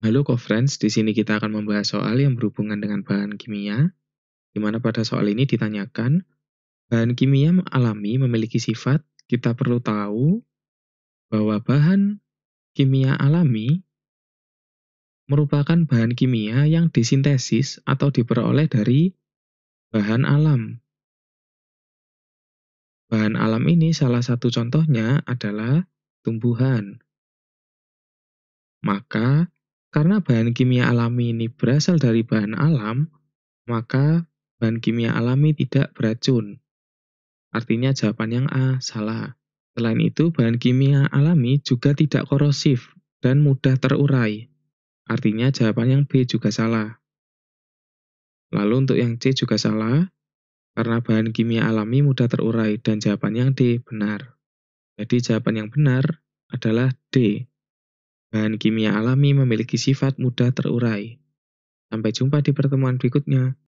Halo co-friends, di sini kita akan membahas soal yang berhubungan dengan bahan kimia, di mana pada soal ini ditanyakan, bahan kimia alami memiliki sifat, kita perlu tahu bahwa bahan kimia alami merupakan bahan kimia yang disintesis atau diperoleh dari bahan alam. Bahan alam ini salah satu contohnya adalah tumbuhan. Maka, karena bahan kimia alami ini berasal dari bahan alam, maka bahan kimia alami tidak beracun. Artinya jawaban yang A salah. Selain itu, bahan kimia alami juga tidak korosif dan mudah terurai. Artinya jawaban yang B juga salah. Lalu untuk yang C juga salah, karena bahan kimia alami mudah terurai dan jawaban yang D benar. Jadi jawaban yang benar adalah D. Bahan kimia alami memiliki sifat mudah terurai. Sampai jumpa di pertemuan berikutnya.